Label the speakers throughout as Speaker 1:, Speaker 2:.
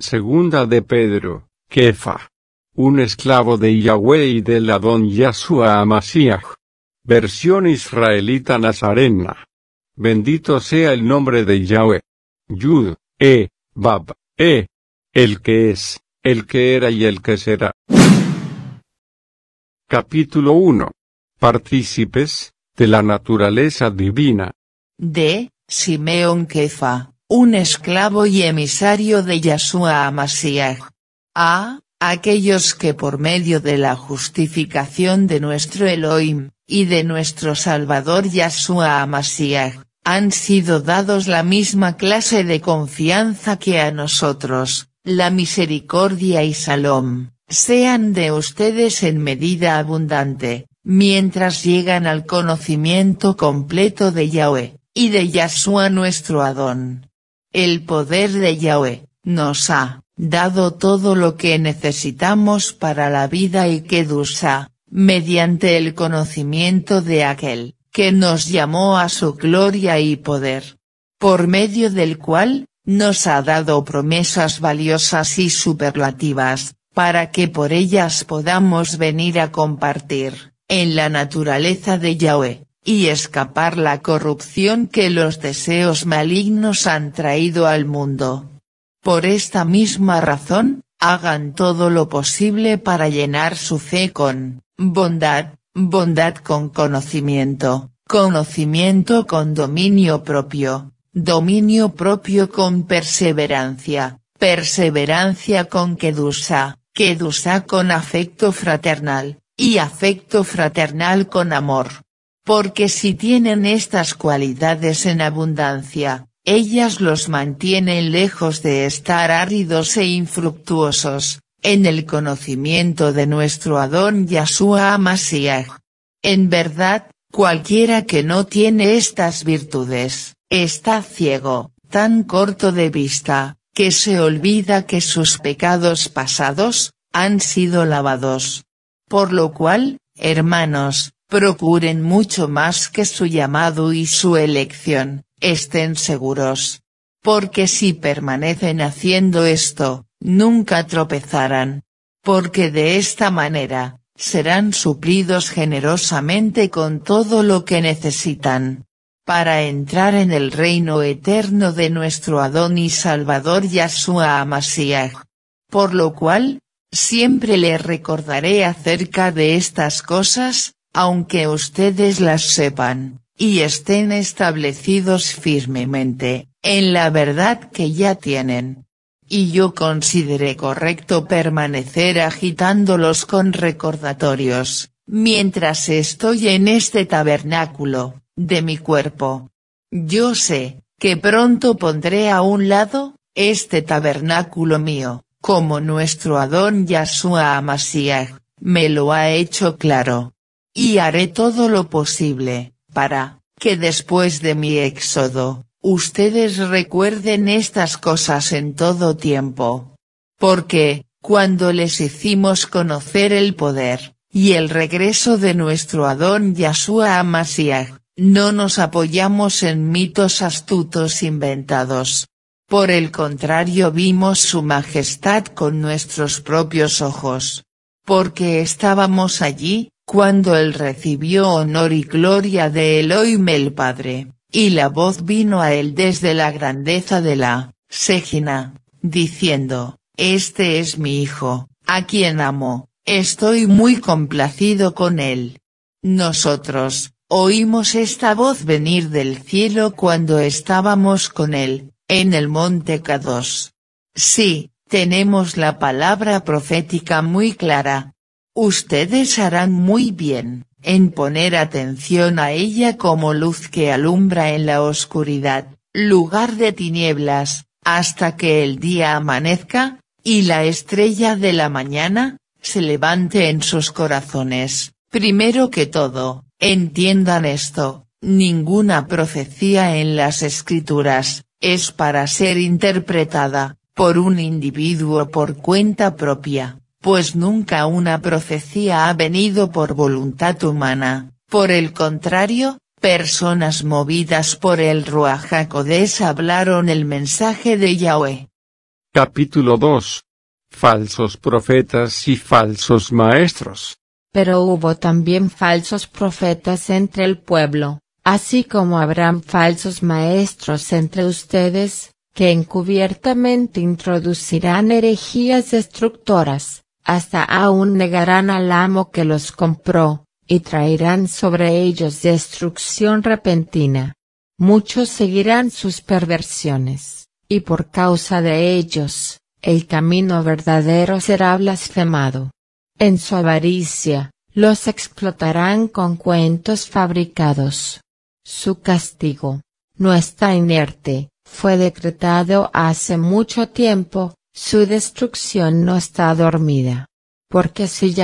Speaker 1: Segunda de Pedro, Kefa. Un esclavo de Yahweh y del don Yahshua Amasiah. Versión israelita nazarena. Bendito sea el nombre de Yahweh. Yud, E, Bab, E. El que es, el que era y el que será. Capítulo 1. Partícipes, de la naturaleza divina. De, Simeón Kefa un esclavo y emisario de Yahshua Amasías. A, aquellos que por medio de la justificación de nuestro Elohim, y de nuestro Salvador Yahshua Amasías han sido dados la misma clase de confianza que a nosotros, la misericordia y salom, sean de ustedes en medida abundante, mientras llegan al conocimiento completo de Yahweh, y de Yahshua nuestro Adón. El poder de Yahweh, nos ha, dado todo lo que necesitamos para la vida y que Dusa, mediante el conocimiento de aquel, que nos llamó a su gloria y poder. Por medio del cual, nos ha dado promesas valiosas y superlativas, para que por ellas podamos venir a compartir, en la naturaleza de Yahweh, y escapar la corrupción que los deseos malignos han traído al mundo. Por esta misma razón, hagan todo lo posible para llenar su fe con, bondad, bondad con conocimiento, conocimiento con dominio propio, dominio propio con perseverancia, perseverancia con quedusa, quedusa con afecto fraternal, y afecto fraternal con amor. Porque si tienen estas cualidades en abundancia, ellas los mantienen lejos de estar áridos e infructuosos, en el conocimiento de nuestro Adón Yahshua Masíaj. En verdad, cualquiera que no tiene estas virtudes, está ciego, tan corto de vista, que se olvida que sus pecados pasados, han sido lavados. Por lo cual, hermanos, procuren mucho más que su llamado y su elección, estén seguros. Porque si permanecen haciendo esto, nunca tropezarán. Porque de esta manera, serán suplidos generosamente con todo lo que necesitan. Para entrar en el reino eterno de nuestro Adón y Salvador Yahshua Amasiach. Por lo cual, siempre le recordaré acerca de estas cosas, aunque ustedes las sepan, y estén establecidos firmemente, en la verdad que ya tienen. Y yo consideré correcto permanecer agitándolos con recordatorios, mientras estoy en este tabernáculo, de mi cuerpo. Yo sé, que pronto pondré a un lado, este tabernáculo mío, como nuestro Adón Yahshua Amasiach, me lo ha hecho claro. Y haré todo lo posible, para, que después de mi éxodo, ustedes recuerden estas cosas en todo tiempo. Porque, cuando les hicimos conocer el poder, y el regreso de nuestro Adón Yahshua Amasiach, no nos apoyamos en mitos astutos inventados. Por el contrario vimos su majestad con nuestros propios ojos. Porque estábamos allí, cuando él recibió honor y gloria de Elohim el Padre, y la voz vino a él desde la grandeza de la, Sejina, diciendo, Este es mi Hijo, a quien amo, estoy muy complacido con él. Nosotros, oímos esta voz venir del cielo cuando estábamos con él, en el monte Kados. Sí, tenemos la palabra profética muy clara, Ustedes harán muy bien, en poner atención a ella como luz que alumbra en la oscuridad, lugar de tinieblas, hasta que el día amanezca, y la estrella de la mañana, se levante en sus corazones. Primero que todo, entiendan esto, ninguna profecía en las escrituras, es para ser interpretada, por un individuo por cuenta propia, pues nunca una profecía ha venido por voluntad humana, por el contrario, personas movidas por el Ruajacodes hablaron el mensaje de Yahweh. Capítulo 2. Falsos profetas y falsos maestros.
Speaker 2: Pero hubo también falsos profetas entre el pueblo, así como habrán falsos maestros entre ustedes, que encubiertamente introducirán herejías destructoras, hasta aún negarán al amo que los compró, y traerán sobre ellos destrucción repentina. Muchos seguirán sus perversiones, y por causa de ellos, el camino verdadero será blasfemado. En su avaricia, los explotarán con cuentos fabricados. Su castigo, no está inerte, fue decretado hace mucho tiempo, su destrucción no está dormida. Porque si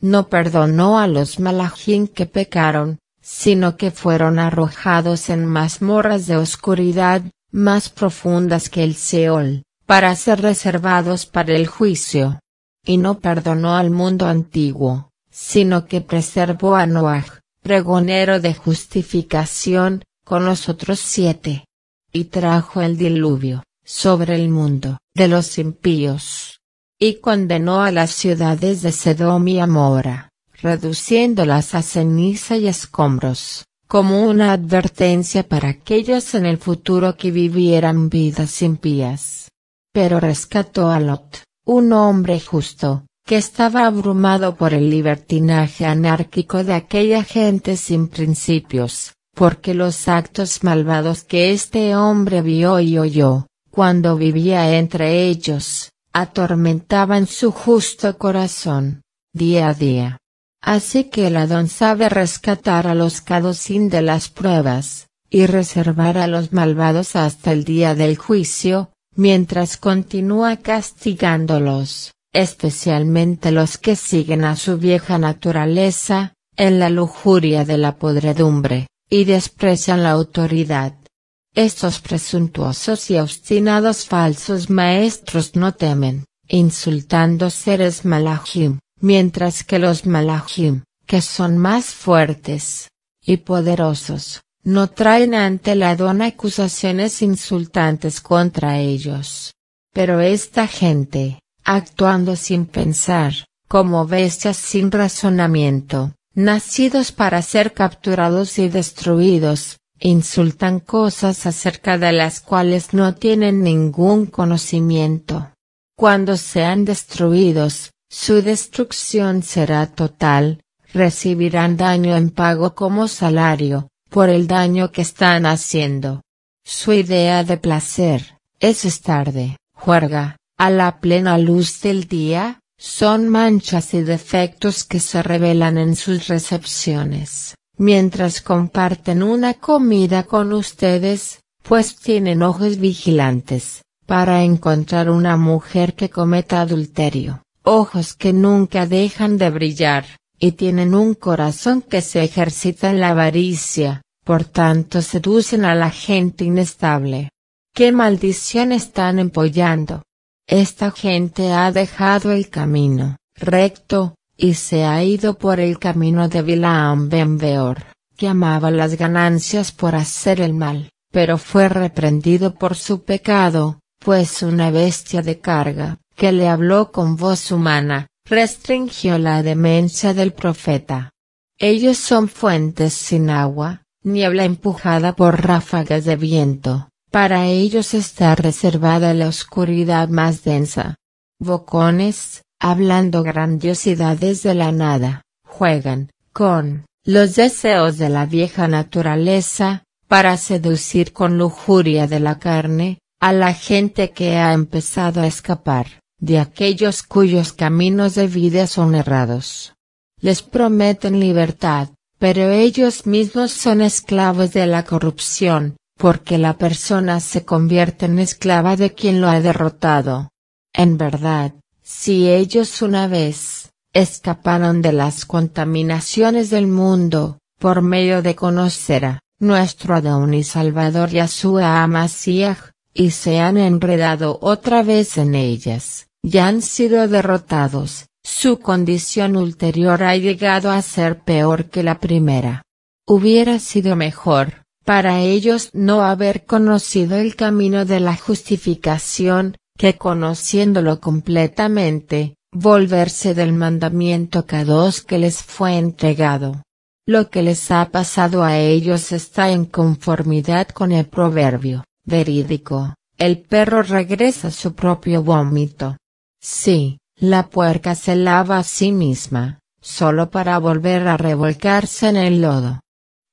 Speaker 2: no perdonó a los malajín que pecaron, sino que fueron arrojados en mazmorras de oscuridad, más profundas que el Seol, para ser reservados para el juicio. Y no perdonó al mundo antiguo, sino que preservó a Noaj, pregonero de justificación, con los otros siete. Y trajo el diluvio sobre el mundo de los impíos. Y condenó a las ciudades de Sedom y Amora, reduciéndolas a ceniza y escombros, como una advertencia para aquellos en el futuro que vivieran vidas impías. Pero rescató a Lot, un hombre justo, que estaba abrumado por el libertinaje anárquico de aquella gente sin principios, porque los actos malvados que este hombre vio y oyó, cuando vivía entre ellos, atormentaban su justo corazón, día a día. Así que el Adón sabe rescatar a los caducín de las pruebas, y reservar a los malvados hasta el día del juicio, mientras continúa castigándolos, especialmente los que siguen a su vieja naturaleza, en la lujuria de la podredumbre, y desprecian la autoridad. Estos presuntuosos y obstinados falsos maestros no temen, insultando seres malajim, mientras que los malajim, que son más fuertes y poderosos, no traen ante la dona acusaciones insultantes contra ellos. Pero esta gente, actuando sin pensar, como bestias sin razonamiento, nacidos para ser capturados y destruidos, insultan cosas acerca de las cuales no tienen ningún conocimiento. Cuando sean destruidos, su destrucción será total, recibirán daño en pago como salario, por el daño que están haciendo. Su idea de placer, es estar de juerga, a la plena luz del día, son manchas y defectos que se revelan en sus recepciones mientras comparten una comida con ustedes, pues tienen ojos vigilantes, para encontrar una mujer que cometa adulterio, ojos que nunca dejan de brillar, y tienen un corazón que se ejercita en la avaricia, por tanto seducen a la gente inestable. ¿Qué maldición están empollando? Esta gente ha dejado el camino recto, y se ha ido por el camino de Bilaam ben que amaba las ganancias por hacer el mal, pero fue reprendido por su pecado, pues una bestia de carga, que le habló con voz humana, restringió la demencia del profeta. Ellos son fuentes sin agua, niebla empujada por ráfagas de viento, para ellos está reservada la oscuridad más densa. Bocones, hablando grandiosidades de la nada, juegan, con, los deseos de la vieja naturaleza, para seducir con lujuria de la carne, a la gente que ha empezado a escapar, de aquellos cuyos caminos de vida son errados. Les prometen libertad, pero ellos mismos son esclavos de la corrupción, porque la persona se convierte en esclava de quien lo ha derrotado. En verdad, si ellos una vez escaparon de las contaminaciones del mundo, por medio de conocer a nuestro Adón y Salvador Yahshua Amasiach, y se han enredado otra vez en ellas, ya han sido derrotados, su condición ulterior ha llegado a ser peor que la primera. Hubiera sido mejor, para ellos no haber conocido el camino de la justificación, que conociéndolo completamente, volverse del mandamiento K2 que les fue entregado. Lo que les ha pasado a ellos está en conformidad con el proverbio, verídico, el perro regresa a su propio vómito. Sí, la puerca se lava a sí misma, solo para volver a revolcarse en el lodo.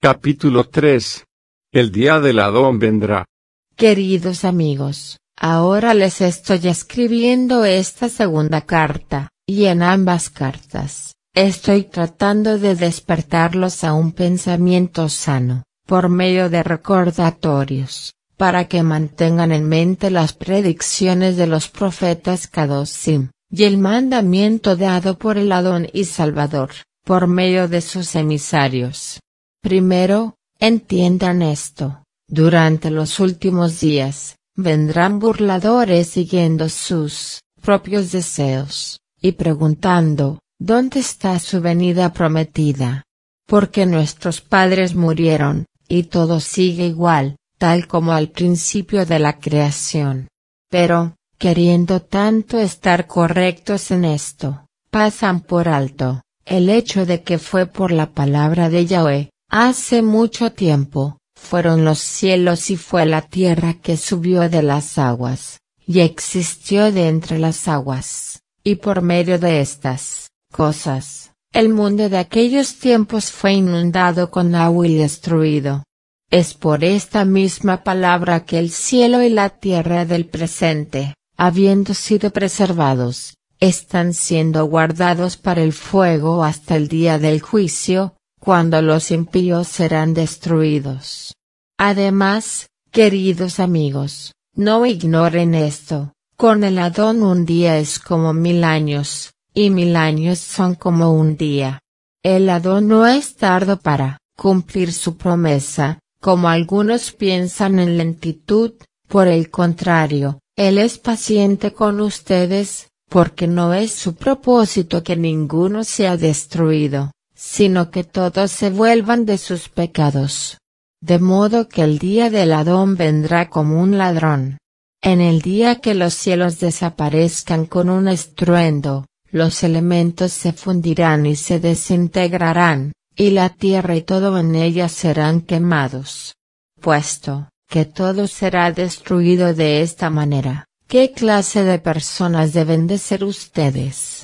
Speaker 1: Capítulo 3. El día del Adón vendrá.
Speaker 2: Queridos amigos, Ahora les estoy escribiendo esta segunda carta, y en ambas cartas, estoy tratando de despertarlos a un pensamiento sano, por medio de recordatorios, para que mantengan en mente las predicciones de los profetas Kadosim, y el mandamiento dado por el Adón y Salvador, por medio de sus emisarios. Primero, entiendan esto, durante los últimos días, vendrán burladores siguiendo sus propios deseos, y preguntando, ¿dónde está su venida prometida? Porque nuestros padres murieron, y todo sigue igual, tal como al principio de la creación. Pero, queriendo tanto estar correctos en esto, pasan por alto, el hecho de que fue por la palabra de Yahweh, hace mucho tiempo, fueron los cielos y fue la tierra que subió de las aguas, y existió de entre las aguas, y por medio de estas cosas, el mundo de aquellos tiempos fue inundado con agua y destruido. Es por esta misma palabra que el cielo y la tierra del presente, habiendo sido preservados, están siendo guardados para el fuego hasta el día del juicio, cuando los impíos serán destruidos. Además, queridos amigos, no ignoren esto, con el Adón un día es como mil años, y mil años son como un día. El Adón no es tardo para cumplir su promesa, como algunos piensan en lentitud, por el contrario, Él es paciente con ustedes, porque no es su propósito que ninguno sea destruido, sino que todos se vuelvan de sus pecados. De modo que el día del Adón vendrá como un ladrón. En el día que los cielos desaparezcan con un estruendo, los elementos se fundirán y se desintegrarán, y la tierra y todo en ella serán quemados. Puesto, que todo será destruido de esta manera, ¿qué clase de personas deben de ser ustedes?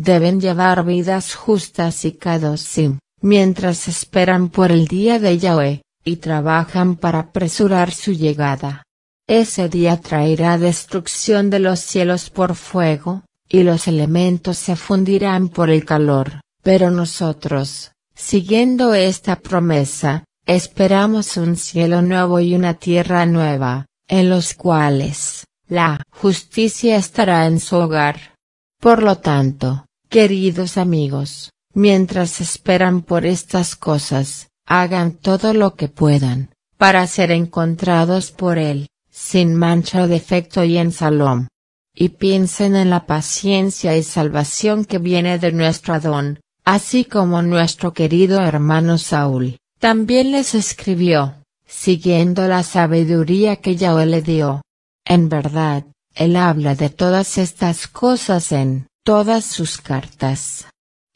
Speaker 2: Deben llevar vidas justas y sin, mientras esperan por el día de Yahweh, y trabajan para apresurar su llegada. Ese día traerá destrucción de los cielos por fuego, y los elementos se fundirán por el calor, pero nosotros, siguiendo esta promesa, esperamos un cielo nuevo y una tierra nueva, en los cuales, la justicia estará en su hogar. Por lo tanto, Queridos amigos, mientras esperan por estas cosas, hagan todo lo que puedan, para ser encontrados por Él, sin mancha o defecto y en salón. Y piensen en la paciencia y salvación que viene de nuestro Adón, así como nuestro querido hermano Saúl, también les escribió, siguiendo la sabiduría que Yahweh le dio. En verdad, él habla de todas estas cosas en todas sus cartas.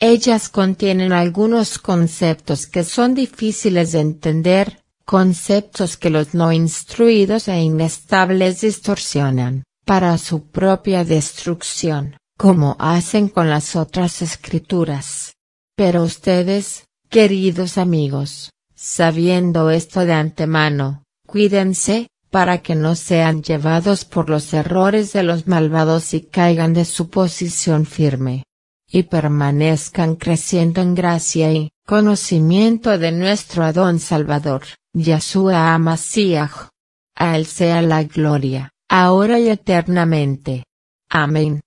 Speaker 2: Ellas contienen algunos conceptos que son difíciles de entender, conceptos que los no instruidos e inestables distorsionan, para su propia destrucción, como hacen con las otras escrituras. Pero ustedes, queridos amigos, sabiendo esto de antemano, cuídense, para que no sean llevados por los errores de los malvados y caigan de su posición firme. Y permanezcan creciendo en gracia y conocimiento de nuestro Adón Salvador, Yahshua Amasíaj. A Él sea la gloria, ahora y
Speaker 1: eternamente. Amén.